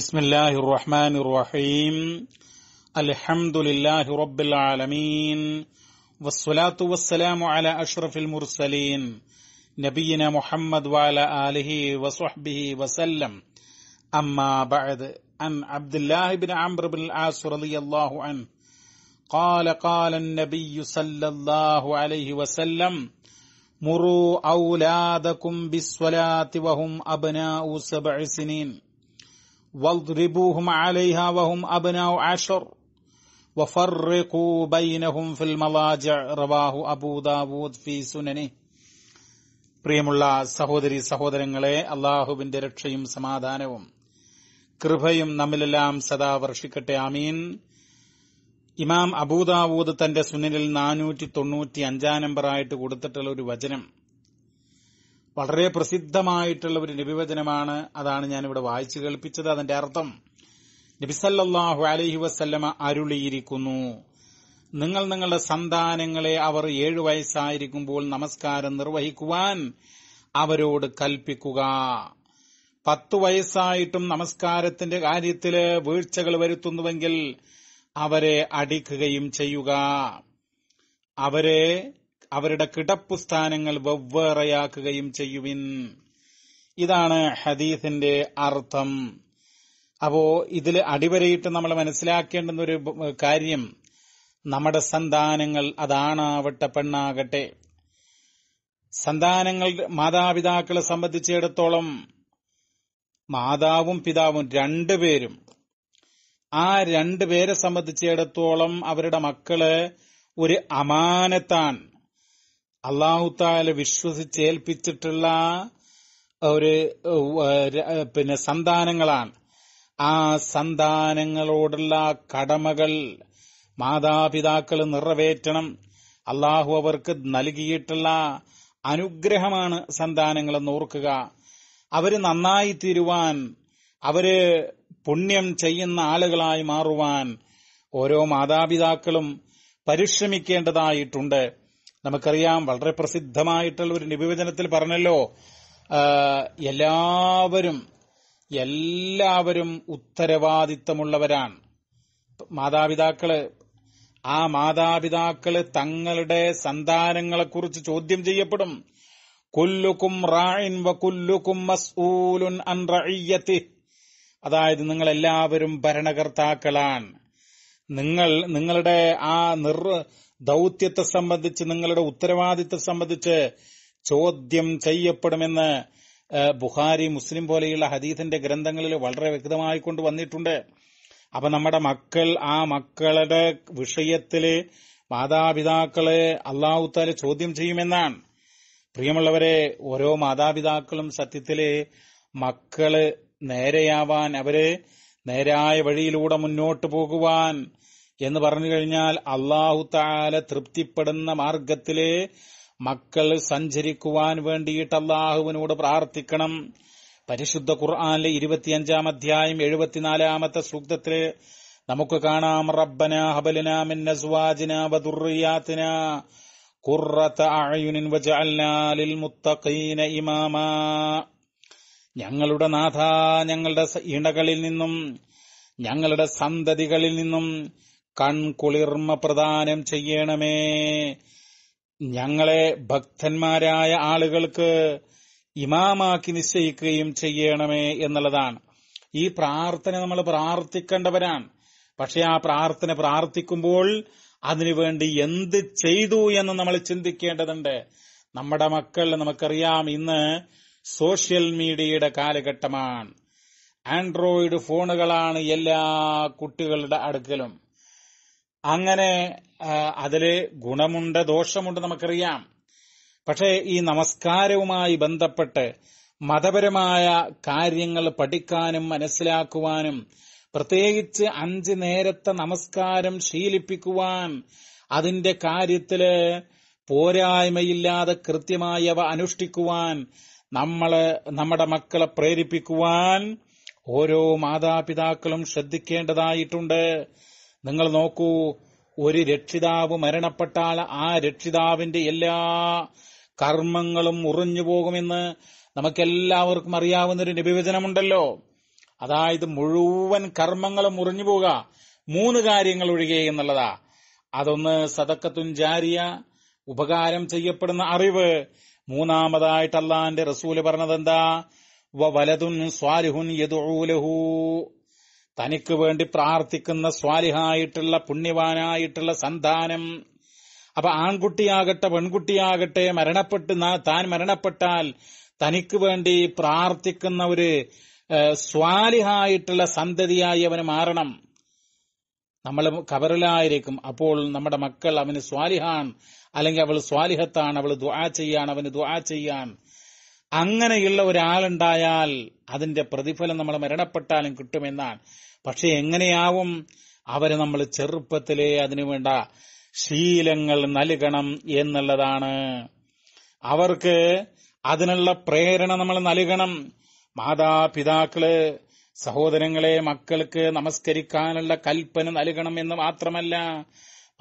بسم الله الرحمن الرحيم الحمد لله رب العالمين والصلاة والسلام على أشرف المرسلين نبينا محمد وعلى آله وصحبه وسلم أما بعد عن عبد الله بن عمرو بن العاص رضي الله عنه قال قال النبي صلى الله عليه وسلم مروا أولادكم بالصلاة وهم أبناء سبع سنين عليها وهم عشر وفرقوا بينهم في رواه داود في سننه പ്രിയമുള്ള സഹോദരി സഹോദരങ്ങളെ അള്ളാഹുവിന്റെ രക്ഷയും സമാധാനവും കൃപയും നമ്മിലെല്ലാം സദാ വർഷിക്കട്ടെ ആമീൻ ഇമാം അബൂദാവൂദ് തന്റെ സുന്നിൽ നാനൂറ്റി തൊണ്ണൂറ്റി അഞ്ചാം നമ്പറായിട്ട് കൊടുത്തിട്ടുള്ള ഒരു വചനം വളരെ പ്രസിദ്ധമായിട്ടുള്ള ഒരു നിബിവചനമാണ് അതാണ് ഞാൻ ഇവിടെ വായിച്ചു കേൾപ്പിച്ചത് അതിന്റെ അർത്ഥം നബിസല്ലാഹു അലഹി വസ്ല്ലമ അരുളിയിരിക്കുന്നു നിങ്ങൾ നിങ്ങളുടെ സന്താനങ്ങളെ അവർ ഏഴു വയസ്സായിരിക്കുമ്പോൾ നമസ്കാരം നിർവഹിക്കുവാൻ അവരോട് കൽപ്പിക്കുക പത്തു വയസ്സായിട്ടും നമസ്കാരത്തിന്റെ കാര്യത്തില് വീഴ്ചകൾ വരുത്തുന്നുവെങ്കിൽ അവരെ അടിക്കുകയും ചെയ്യുക അവരെ അവരുടെ കിടപ്പുസ്ഥാനങ്ങൾ വെവ്വേറെയാക്കുകയും ചെയ്യുവിൻ ഇതാണ് ഹദീസിന്റെ അർത്ഥം അപ്പോ ഇതിൽ അടിവരയിട്ട് നമ്മൾ മനസ്സിലാക്കേണ്ടുന്ന ഒരു കാര്യം നമ്മുടെ സന്താനങ്ങൾ അതാണാവട്ടെ പെണ്ണാകട്ടെ സന്താനങ്ങൾ മാതാപിതാക്കളെ സംബന്ധിച്ചിടത്തോളം മാതാവും പിതാവും രണ്ടുപേരും ആ രണ്ടുപേരെ സംബന്ധിച്ചിടത്തോളം അവരുടെ മക്കള് ഒരു അമാനത്താണ് അള്ളാഹുത്താല ഏൽപ്പിച്ചിട്ടുള്ള ഒരു പിന്നെ സന്താനങ്ങളാണ് ആ സന്താനങ്ങളോടുള്ള കടമകൾ മാതാപിതാക്കൾ നിറവേറ്റണം അള്ളാഹു അവർക്ക് നൽകിയിട്ടുള്ള അനുഗ്രഹമാണ് സന്താനങ്ങളെന്ന് ഓർക്കുക അവര് നന്നായി തീരുവാൻ അവര് പുണ്യം ചെയ്യുന്ന ആളുകളായി മാറുവാൻ ഓരോ മാതാപിതാക്കളും പരിശ്രമിക്കേണ്ടതായിട്ടുണ്ട് നമുക്കറിയാം വളരെ പ്രസിദ്ധമായിട്ടുള്ള ഒരു നിവേദനത്തിൽ പറഞ്ഞല്ലോ എല്ലാവരും എല്ലാവരും ഉത്തരവാദിത്തമുള്ളവരാണ് മാതാപിതാക്കള് ആ മാതാപിതാക്കള് തങ്ങളുടെ സന്താനങ്ങളെക്കുറിച്ച് ചോദ്യം ചെയ്യപ്പെടും കൊല്ലുക്കും റായിൻ വ കൊല്ലുക്കും മസ്ഊലുൻ അൻ റയ്യത്തി അതായത് നിങ്ങൾ എല്ലാവരും ഭരണകർത്താക്കളാണ് നിങ്ങൾ നിങ്ങളുടെ ആ നിർ ദൗത്യത്തെ സംബന്ധിച്ച് നിങ്ങളുടെ ഉത്തരവാദിത്തം സംബന്ധിച്ച് ചോദ്യം ചെയ്യപ്പെടുമെന്ന് ബുഹാരി മുസ്ലിം പോലെയുള്ള ഹദീഥിന്റെ ഗ്രന്ഥങ്ങളിൽ വളരെ വ്യക്തമായി കൊണ്ട് വന്നിട്ടുണ്ട് അപ്പൊ നമ്മുടെ മക്കൾ ആ മക്കളുടെ വിഷയത്തില് മാതാപിതാക്കളെ അള്ളാഹുത്താല് ചോദ്യം ചെയ്യുമെന്നാണ് പ്രിയമുള്ളവരെ ഓരോ മാതാപിതാക്കളും സത്യത്തില് മക്കള് നേരെയാവാൻ അവര് നേരായ വഴിയിലൂടെ മുന്നോട്ട് പോകുവാൻ എന്ന് പറഞ്ഞു കഴിഞ്ഞാൽ അള്ളാഹു താല തൃപ്തിപ്പെടുന്ന മാർഗത്തിലെ മക്കൾ സഞ്ചരിക്കുവാൻ വേണ്ടിയിട്ട് അള്ളാഹുവിനോട് പ്രാർത്ഥിക്കണം പരിശുദ്ധ ഖുർആാനിലെ ഇരുപത്തിയഞ്ചാം അധ്യായം എഴുപത്തിനാലാമത്തെ സൂക്തത്തില് നമുക്ക് കാണാം റബ്ബന ഹബലന മിൻ അസ്വാജിന ഖുർറത അഅ്യുനിൻ ലിൽ മുത്തഖീന ഇമാമ ഞങ്ങളുടെ നാഥ ഞങ്ങളുടെ ഇണകളിൽ നിന്നും ഞങ്ങളുടെ സന്തതികളിൽ നിന്നും കൺകുളിർമ പ്രദാനം ചെയ്യണമേ ഞങ്ങളെ ഭക്തന്മാരായ ആളുകൾക്ക് ഇമാമാക്കി നിശ്ചയിക്കുകയും ചെയ്യണമേ എന്നുള്ളതാണ് ഈ പ്രാർത്ഥന നമ്മൾ പ്രാർത്ഥിക്കേണ്ടവരാണ് പക്ഷെ ആ പ്രാർത്ഥന പ്രാർത്ഥിക്കുമ്പോൾ അതിനുവേണ്ടി എന്ത് ചെയ്തു എന്ന് നമ്മൾ ചിന്തിക്കേണ്ടതുണ്ട് നമ്മുടെ മക്കൾ നമുക്കറിയാം ഇന്ന് സോഷ്യൽ മീഡിയയുടെ കാലഘട്ടമാണ് ആൻഡ്രോയിഡ് ഫോണുകളാണ് എല്ലാ കുട്ടികളുടെ അടുക്കലും അങ്ങനെ അതില് ഗുണമുണ്ട് ദോഷമുണ്ട് നമുക്കറിയാം പക്ഷേ ഈ നമസ്കാരവുമായി ബന്ധപ്പെട്ട് മതപരമായ കാര്യങ്ങൾ പഠിക്കാനും മനസ്സിലാക്കുവാനും പ്രത്യേകിച്ച് അഞ്ച് നേരത്തെ നമസ്കാരം ശീലിപ്പിക്കുവാൻ അതിന്റെ കാര്യത്തില് പോരായ്മയില്ലാതെ കൃത്യമായി അവ അനുഷ്ഠിക്കുവാൻ നമ്മളെ നമ്മുടെ മക്കളെ പ്രേരിപ്പിക്കുവാൻ ഓരോ മാതാപിതാക്കളും ശ്രദ്ധിക്കേണ്ടതായിട്ടുണ്ട് നിങ്ങൾ നോക്കൂ ഒരു രക്ഷിതാവ് മരണപ്പെട്ടാൽ ആ രക്ഷിതാവിന്റെ എല്ലാ കർമ്മങ്ങളും ഉറിഞ്ഞു പോകുമെന്ന് നമുക്കെല്ലാവർക്കും അറിയാവുന്നൊരു നിബിവചനമുണ്ടല്ലോ അതായത് മുഴുവൻ കർമ്മങ്ങളും ഉറിഞ്ഞു പോവുക മൂന്ന് കാര്യങ്ങൾ ഒഴികെ എന്നുള്ളതാ അതൊന്ന് സതക്കത്തുൻ ജാരിയ ഉപകാരം ചെയ്യപ്പെടുന്ന അറിവ് മൂന്നാമതായിട്ട് അള്ളാന്റെ റസൂല് പറഞ്ഞതെന്താ വലതുൻ സ്വാരിഹുൻ യദുലഹു തനിക്ക് വേണ്ടി പ്രാർത്ഥിക്കുന്ന സ്വാലിഹായിട്ടുള്ള പുണ്യവാനായിട്ടുള്ള സന്താനം അപ്പൊ ആൺകുട്ടിയാകട്ടെ പെൺകുട്ടിയാകട്ടെ മരണപ്പെട്ട് താൻ മരണപ്പെട്ടാൽ തനിക്ക് വേണ്ടി പ്രാർത്ഥിക്കുന്ന ഒരു സ്വാലിഹായിട്ടുള്ള സന്തതിയായി അവന് മാറണം നമ്മൾ കബറിലായിരിക്കും അപ്പോൾ നമ്മുടെ മക്കൾ അവന് സ്വാലിഹാൻ അല്ലെങ്കിൽ അവൾ സ്വാലിഹത്താണ് അവൾ ദ്വാ ചെയ്യാൻ അവന് ദ്വാ ചെയ്യാൻ അങ്ങനെയുള്ള ഒരാളുണ്ടായാൽ അതിന്റെ പ്രതിഫലം നമ്മൾ മരണപ്പെട്ടാലും കിട്ടുമെന്നാണ് പക്ഷെ എങ്ങനെയാവും അവരെ നമ്മൾ ചെറുപ്പത്തിലെ അതിനുവേണ്ട ശീലങ്ങൾ നൽകണം എന്നുള്ളതാണ് അവർക്ക് അതിനുള്ള പ്രേരണ നമ്മൾ നൽകണം മാതാപിതാക്കള് സഹോദരങ്ങളെ മക്കൾക്ക് നമസ്കരിക്കാനുള്ള കൽപ്പന നൽകണം എന്ന് മാത്രമല്ല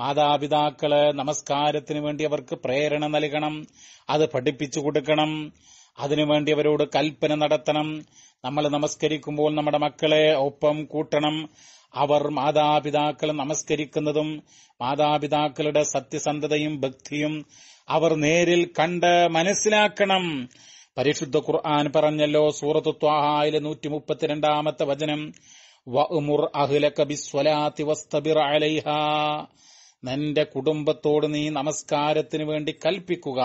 മാതാപിതാക്കള് നമസ്കാരത്തിന് വേണ്ടി അവർക്ക് പ്രേരണ നൽകണം അത് പഠിപ്പിച്ചു കൊടുക്കണം അതിനുവേണ്ടി അവരോട് കൽപ്പന നടത്തണം നമ്മൾ നമസ്കരിക്കുമ്പോൾ നമ്മുടെ മക്കളെ ഒപ്പം കൂട്ടണം അവർ മാതാപിതാക്കൾ നമസ്കരിക്കുന്നതും മാതാപിതാക്കളുടെ സത്യസന്ധതയും ഭക്തിയും അവർ നേരിൽ കണ്ട് മനസ്സിലാക്കണം പരിശുദ്ധ ഖുർആൻ പറഞ്ഞല്ലോ സൂറത്ത് ത്വാഹായിലെ നൂറ്റി മുപ്പത്തിരണ്ടാമത്തെ വചനം വഉമുർ അഹ്ലക ബിസ്വലാത്തി വസ്തബിർ അലൈഹ നിന്റെ കുടുംബത്തോട് നീ നമസ്കാരത്തിന് വേണ്ടി കൽപ്പിക്കുക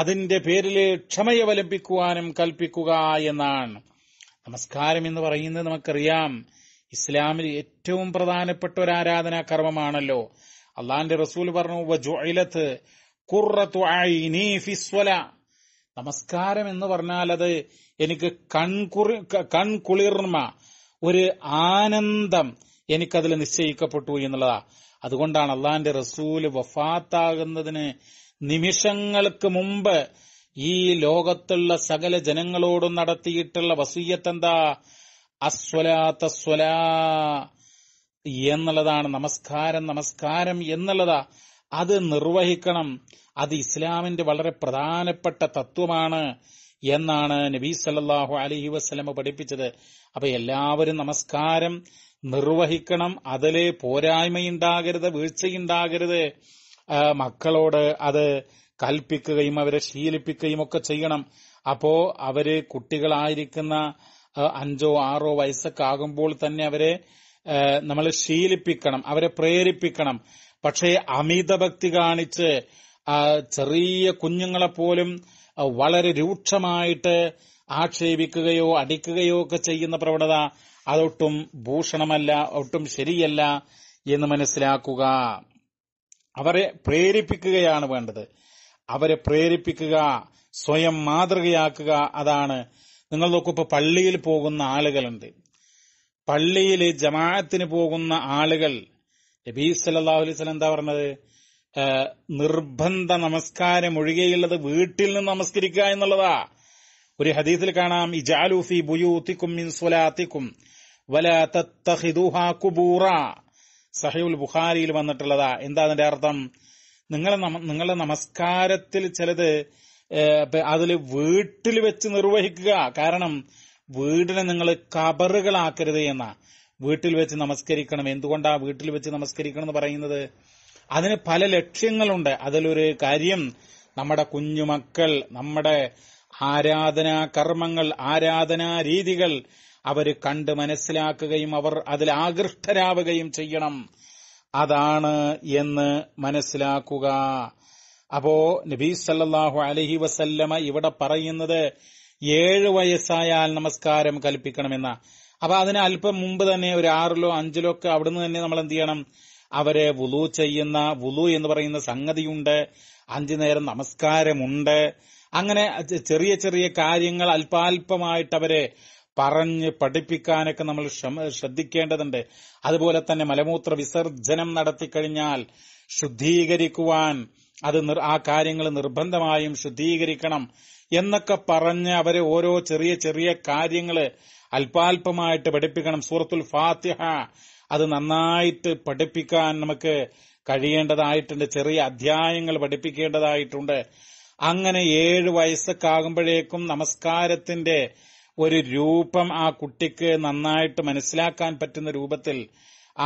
അതിന്റെ പേരിൽ ക്ഷമയവലംബിക്കുവാനും കൽപ്പിക്കുക എന്നാണ് നമസ്കാരം എന്ന് പറയുന്നത് നമുക്കറിയാം ഇസ്ലാമിൽ ഏറ്റവും പ്രധാനപ്പെട്ട ഒരു ആരാധനാ കർമ്മമാണല്ലോ അള്ളാന്റെ റസൂൽ പറഞ്ഞു നമസ്കാരം എന്ന് പറഞ്ഞാൽ അത് എനിക്ക് കൺകുറി കൺകുളിർമ ഒരു ആനന്ദം എനിക്കതിൽ നിശ്ചയിക്കപ്പെട്ടു എന്നുള്ളതാ അതുകൊണ്ടാണ് അള്ളാന്റെ റസൂല് വഫാത്താകുന്നതിന് നിമിഷങ്ങൾക്ക് മുമ്പ് ഈ ലോകത്തുള്ള സകല ജനങ്ങളോടും നടത്തിയിട്ടുള്ള വസീയത്തെന്താ എന്താ അസ്വലാത്തസ്വല എന്നുള്ളതാണ് നമസ്കാരം നമസ്കാരം എന്നുള്ളതാ അത് നിർവഹിക്കണം അത് ഇസ്ലാമിന്റെ വളരെ പ്രധാനപ്പെട്ട തത്വമാണ് എന്നാണ് നബി സല്ലാഹു അലഹി വസ്ലമ പഠിപ്പിച്ചത് അപ്പൊ എല്ലാവരും നമസ്കാരം നിർവഹിക്കണം അതിലെ പോരായ്മയുണ്ടാകരുത് വീഴ്ചയുണ്ടാകരുത് മക്കളോട് അത് കൽപ്പിക്കുകയും അവരെ ശീലിപ്പിക്കുകയും ഒക്കെ ചെയ്യണം അപ്പോ അവര് കുട്ടികളായിരിക്കുന്ന അഞ്ചോ ആറോ വയസ്സൊക്കെ ആകുമ്പോൾ തന്നെ അവരെ നമ്മൾ ശീലിപ്പിക്കണം അവരെ പ്രേരിപ്പിക്കണം പക്ഷേ അമിത ഭക്തി കാണിച്ച് ചെറിയ കുഞ്ഞുങ്ങളെ പോലും വളരെ രൂക്ഷമായിട്ട് ആക്ഷേപിക്കുകയോ അടിക്കുകയോ ഒക്കെ ചെയ്യുന്ന പ്രവണത അതൊട്ടും ഭൂഷണമല്ല ഒട്ടും ശരിയല്ല എന്ന് മനസ്സിലാക്കുക അവരെ പ്രേരിപ്പിക്കുകയാണ് വേണ്ടത് അവരെ പ്രേരിപ്പിക്കുക സ്വയം മാതൃകയാക്കുക അതാണ് നിങ്ങൾ നോക്കുമ്പോൾ പള്ളിയിൽ പോകുന്ന ആളുകളുണ്ട് പള്ളിയിൽ ജമാഅത്തിന് പോകുന്ന ആളുകൾ നബീ സല്ലാഹു അലൈഹി വസല്ലം എന്താ പറഞ്ഞത് നിർബന്ധ നമസ്കാരം ഒഴികെയുള്ളത് വീട്ടിൽ നിന്ന് നമസ്കരിക്കുക എന്നുള്ളതാ ഒരു ഹദീസിൽ കാണാം ഇജാലുഫി ബുയൂത്തിക്കും മിൻ സ്വലാത്തിക്കും വല തത്തഹിദുഹ കുബൂറ സഹീബുൽ ബുഖാരിയിൽ വന്നിട്ടുള്ളതാ എന്താ അതിന്റെ അർത്ഥം നിങ്ങളെ നിങ്ങളുടെ നമസ്കാരത്തിൽ ചിലത് അതിൽ വീട്ടിൽ വെച്ച് നിർവഹിക്കുക കാരണം വീടിനെ നിങ്ങൾ കബറുകളാക്കരുത് എന്നാ വീട്ടിൽ വെച്ച് നമസ്കരിക്കണം എന്തുകൊണ്ടാ വീട്ടിൽ വെച്ച് നമസ്കരിക്കണം എന്ന് പറയുന്നത് അതിന് പല ലക്ഷ്യങ്ങളുണ്ട് അതിലൊരു കാര്യം നമ്മുടെ കുഞ്ഞുമക്കൾ നമ്മുടെ ആരാധനാ കർമ്മങ്ങൾ ആരാധനാ രീതികൾ അവർ കണ്ട് മനസ്സിലാക്കുകയും അവർ അതിൽ ആകൃഷ്ടരാവുകയും ചെയ്യണം അതാണ് എന്ന് മനസ്സിലാക്കുക അപ്പോ നബീ സല്ലാഹു അലഹി വസല്ലമ ഇവിടെ പറയുന്നത് ഏഴു വയസ്സായാൽ നമസ്കാരം കൽപ്പിക്കണമെന്ന അപ്പൊ അതിന് അല്പം മുമ്പ് തന്നെ ഒരു ആറിലോ അഞ്ചിലോ ഒക്കെ അവിടുന്ന് തന്നെ നമ്മൾ എന്ത് ചെയ്യണം അവരെ വുലു ചെയ്യുന്ന വുലു എന്ന് പറയുന്ന സംഗതിയുണ്ട് അഞ്ചു നേരം നമസ്കാരമുണ്ട് അങ്ങനെ ചെറിയ ചെറിയ കാര്യങ്ങൾ അല്പാൽപമായിട്ട് അവരെ പറഞ്ഞ് പഠിപ്പിക്കാനൊക്കെ നമ്മൾ ശ്രദ്ധിക്കേണ്ടതുണ്ട് അതുപോലെ തന്നെ മലമൂത്ര വിസർജനം നടത്തിക്കഴിഞ്ഞാൽ ശുദ്ധീകരിക്കുവാൻ അത് ആ കാര്യങ്ങൾ നിർബന്ധമായും ശുദ്ധീകരിക്കണം എന്നൊക്കെ പറഞ്ഞ് അവരെ ഓരോ ചെറിയ ചെറിയ കാര്യങ്ങൾ അല്പാൽപമായിട്ട് പഠിപ്പിക്കണം സൂറത്തുൽ ഫാത്തിഹ അത് നന്നായിട്ട് പഠിപ്പിക്കാൻ നമുക്ക് കഴിയേണ്ടതായിട്ടുണ്ട് ചെറിയ അധ്യായങ്ങൾ പഠിപ്പിക്കേണ്ടതായിട്ടുണ്ട് അങ്ങനെ ഏഴ് വയസ്സൊക്കെ ആകുമ്പോഴേക്കും നമസ്കാരത്തിന്റെ ഒരു രൂപം ആ കുട്ടിക്ക് നന്നായിട്ട് മനസ്സിലാക്കാൻ പറ്റുന്ന രൂപത്തിൽ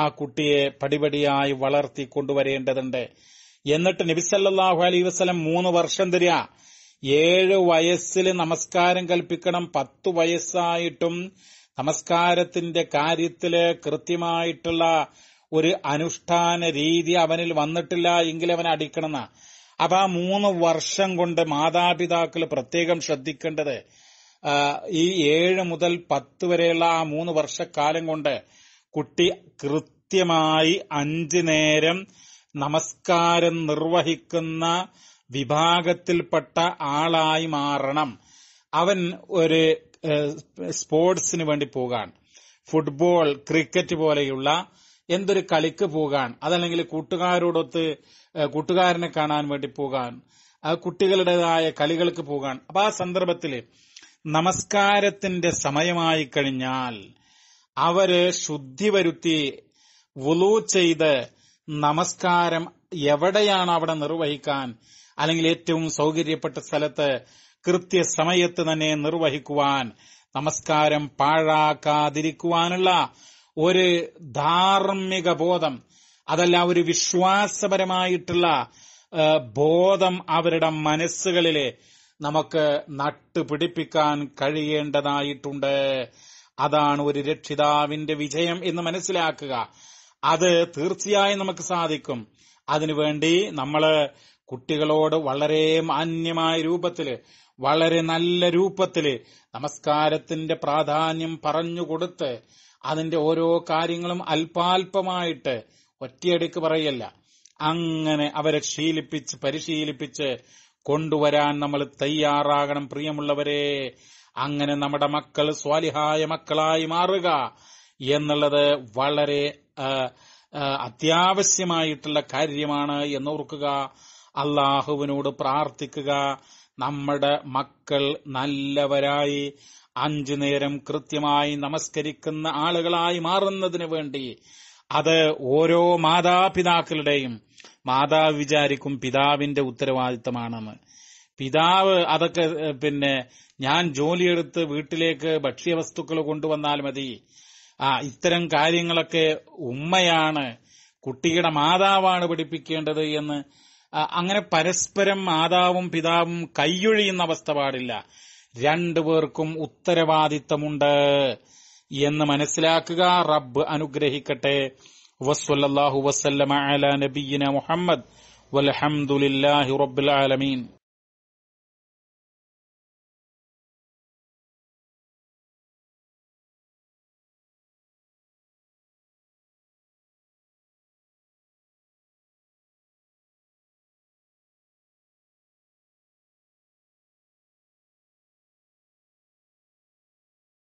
ആ കുട്ടിയെ പടിപടിയായി വളർത്തി കൊണ്ടുവരേണ്ടതുണ്ട് എന്നിട്ട് നബിസല്ലാഹു അലൈ വസ്ലം മൂന്ന് വർഷം തരിക ഏഴ് വയസ്സിൽ നമസ്കാരം കൽപ്പിക്കണം പത്ത് വയസ്സായിട്ടും നമസ്കാരത്തിന്റെ കാര്യത്തില് കൃത്യമായിട്ടുള്ള ഒരു അനുഷ്ഠാന രീതി അവനിൽ വന്നിട്ടില്ല എങ്കിൽ അവൻ അടിക്കണമെന്ന അപ്പൊ ആ മൂന്ന് വർഷം കൊണ്ട് മാതാപിതാക്കൾ പ്രത്യേകം ശ്രദ്ധിക്കേണ്ടത് ഈ ഏഴ് മുതൽ പത്ത് വരെയുള്ള ആ മൂന്ന് വർഷക്കാലം കൊണ്ട് കുട്ടി കൃത്യമായി അഞ്ച് നേരം നമസ്കാരം നിർവഹിക്കുന്ന വിഭാഗത്തിൽപ്പെട്ട ആളായി മാറണം അവൻ ഒരു സ്പോർട്സിന് വേണ്ടി പോകാൻ ഫുട്ബോൾ ക്രിക്കറ്റ് പോലെയുള്ള എന്തൊരു കളിക്ക് പോകാൻ അതല്ലെങ്കിൽ കൂട്ടുകാരോടൊത്ത് കൂട്ടുകാരനെ കാണാൻ വേണ്ടി പോകാൻ കുട്ടികളുടേതായ കളികൾക്ക് പോകാൻ അപ്പൊ ആ സന്ദർഭത്തിൽ നമസ്കാരത്തിന്റെ സമയമായി കഴിഞ്ഞാൽ അവര് ശുദ്ധി വരുത്തി വുലു ചെയ്ത് നമസ്കാരം എവിടെയാണ് അവിടെ നിർവഹിക്കാൻ അല്ലെങ്കിൽ ഏറ്റവും സൗകര്യപ്പെട്ട സ്ഥലത്ത് കൃത്യസമയത്ത് തന്നെ നിർവഹിക്കുവാൻ നമസ്കാരം പാഴാക്കാതിരിക്കുവാനുള്ള ഒരു ധാർമ്മിക ബോധം അതല്ല ഒരു വിശ്വാസപരമായിട്ടുള്ള ബോധം അവരുടെ മനസ്സുകളിലെ നമുക്ക് നട്ടുപിടിപ്പിക്കാൻ കഴിയേണ്ടതായിട്ടുണ്ട് അതാണ് ഒരു രക്ഷിതാവിന്റെ വിജയം എന്ന് മനസ്സിലാക്കുക അത് തീർച്ചയായും നമുക്ക് സാധിക്കും അതിനുവേണ്ടി നമ്മൾ കുട്ടികളോട് വളരെ മാന്യമായ രൂപത്തിൽ വളരെ നല്ല രൂപത്തിൽ നമസ്കാരത്തിന്റെ പ്രാധാന്യം പറഞ്ഞുകൊടുത്ത് അതിന്റെ ഓരോ കാര്യങ്ങളും അല്പാൽപമായിട്ട് ഒറ്റയടിക്ക് പറയല്ല അങ്ങനെ അവരെ ശീലിപ്പിച്ച് പരിശീലിപ്പിച്ച് കൊണ്ടുവരാൻ നമ്മൾ തയ്യാറാകണം പ്രിയമുള്ളവരെ അങ്ങനെ നമ്മുടെ മക്കൾ സ്വാലിഹായ മക്കളായി മാറുക എന്നുള്ളത് വളരെ അത്യാവശ്യമായിട്ടുള്ള കാര്യമാണ് എന്നോർക്കുക അള്ളാഹുവിനോട് പ്രാർത്ഥിക്കുക നമ്മുടെ മക്കൾ നല്ലവരായി അഞ്ചു നേരം കൃത്യമായി നമസ്കരിക്കുന്ന ആളുകളായി മാറുന്നതിന് വേണ്ടി അത് ഓരോ മാതാപിതാക്കളുടെയും മാതാവ് വിചാരിക്കും പിതാവിന്റെ ഉത്തരവാദിത്തമാണെന്ന് പിതാവ് അതൊക്കെ പിന്നെ ഞാൻ ജോലിയെടുത്ത് വീട്ടിലേക്ക് ഭക്ഷ്യവസ്തുക്കൾ കൊണ്ടുവന്നാൽ മതി ആ ഇത്തരം കാര്യങ്ങളൊക്കെ ഉമ്മയാണ് കുട്ടിയുടെ മാതാവാണ് പഠിപ്പിക്കേണ്ടത് എന്ന് അങ്ങനെ പരസ്പരം മാതാവും പിതാവും കൈയൊഴിയുന്ന അവസ്ഥ പാടില്ല രണ്ടുപേർക്കും ഉത്തരവാദിത്തമുണ്ട് എന്ന് മനസ്സിലാക്കുക റബ്ബ് അനുഗ്രഹിക്കട്ടെ وصلى الله وسلم على نبينا محمد والحمد لله رب العالمين